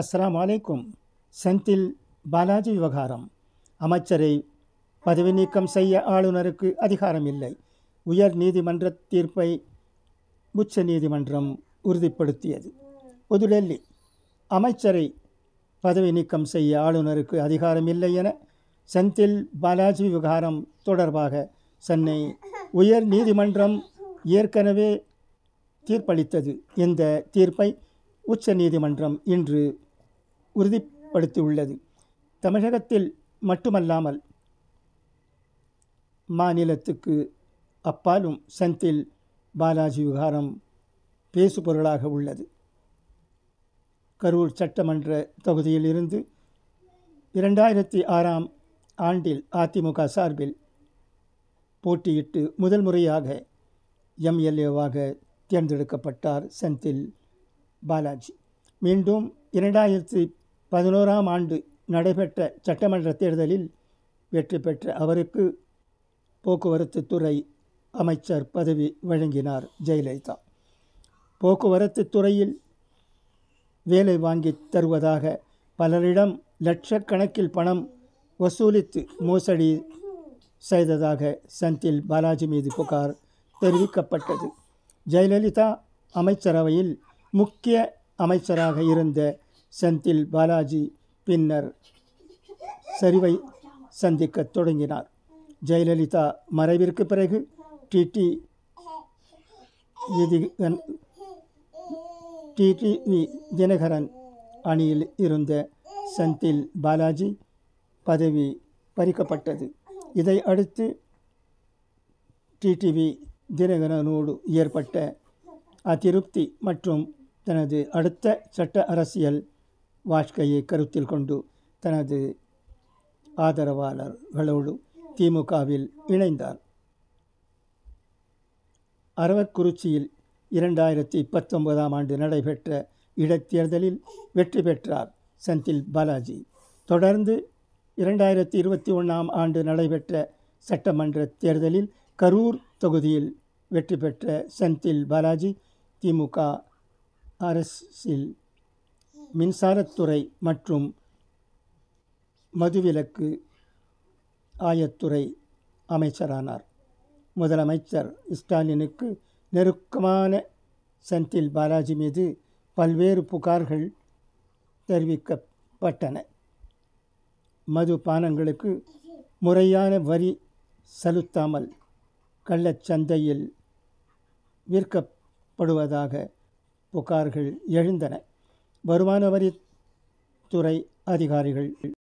அஸ்லாம் வலைக்கும் செந்தில் பாலாஜி விவகாரம் அமைச்சரை பதவி நீக்கம் செய்ய ஆளுநருக்கு அதிகாரம் இல்லை உயர் நீதிமன்ற தீர்ப்பை உச்ச நீதிமன்றம் உறுதிப்படுத்தியது புதுடெல்லி அமைச்சரை பதவி நீக்கம் செய்ய ஆளுநருக்கு அதிகாரம் இல்லை என செந்தில் பாலாஜி விவகாரம் தொடர்பாக சென்னை உயர் நீதிமன்றம் ஏற்கனவே தீர்ப்பளித்தது இந்த தீர்ப்பை உச்ச நீதிமன்றம் இன்று உறுதிப்படுத்தியுள்ளது தமிழகத்தில் மட்டுமல்லாமல் மாநிலத்துக்கு அப்பாலும் செந்தில் பாலாஜி விவகாரம் பேசுபொருளாக உள்ளது கரூர் சட்டமன்ற தொகுதியில் இருந்து இரண்டாயிரத்தி ஆறாம் ஆண்டில் அதிமுக சார்பில் போட்டியிட்டு முதல் முறையாக எம்எல்ஏவாக தேர்ந்தெடுக்கப்பட்டார் செந்தில் பாலாஜி மீண்டும் இரண்டாயிரத்தி பதினோராம் ஆண்டு நடைபெற்ற சட்டமன்ற தேர்தலில் வெற்றி பெற்ற அவருக்கு போக்குவரத்து துறை அமைச்சர் பதவி வழங்கினார் ஜெயலலிதா போக்குவரத்து துறையில் வேலை வாங்கி தருவதாக பலரிடம் லட்சக்கணக்கில் பணம் வசூலித்து மோசடி செய்ததாக சந்தில் பாலாஜி மீது புகார் தெரிவிக்கப்பட்டது ஜெயலலிதா அமைச்சரவையில் முக்கிய அமைச்சராக இருந்த செந்தில் பாலாஜி பின்னர் சரிவை சந்திக்க தொடங்கினார் ஜெயலலிதா மறைவிற்கு பிறகு டிடி டிடி டிடிவி தினகரன் அணியில் இருந்த செந்தில் பாலாஜி பதவி பறிக்கப்பட்டது இதை அடுத்து டிடிவி தினகரனோடு ஏற்பட்ட அதிருப்தி மற்றும் தனது அடுத்த சட்ட அரசியல் வாழ்க்கையை கருத்தில் கொண்டு தனது ஆதரவாளர்களோடு திமுகவில் இணைந்தார் அரவக்குறிச்சியில் இரண்டாயிரத்தி பத்தொன்பதாம் ஆண்டு நடைபெற்ற இடைத்தேர்தலில் வெற்றி பெற்றார் செந்தில் பாலாஜி தொடர்ந்து இரண்டாயிரத்தி இருபத்தி ஒன்றாம் ஆண்டு நடைபெற்ற சட்டமன்ற தேர்தலில் கரூர் தொகுதியில் வெற்றி பெற்ற செந்தில் பாலாஜி திமுக அரசில் மின்சாரத்துறை மற்றும் மதுவிலக்கு ஆயத்துறை அமைச்சரானார் முதலமைச்சர் ஸ்டாலினுக்கு நெருக்கமான செந்தில் பாலாஜி மீது பல்வேறு புகார்கள் தெரிவிக்கப்பட்டன மது பானங்களுக்கு முறையான வரி செலுத்தாமல் கள்ளச்சந்தையில் விற்கப்படுவதாக புகார்கள் எழுந்தன வருமான வரித்துறை அதிகாரிகள்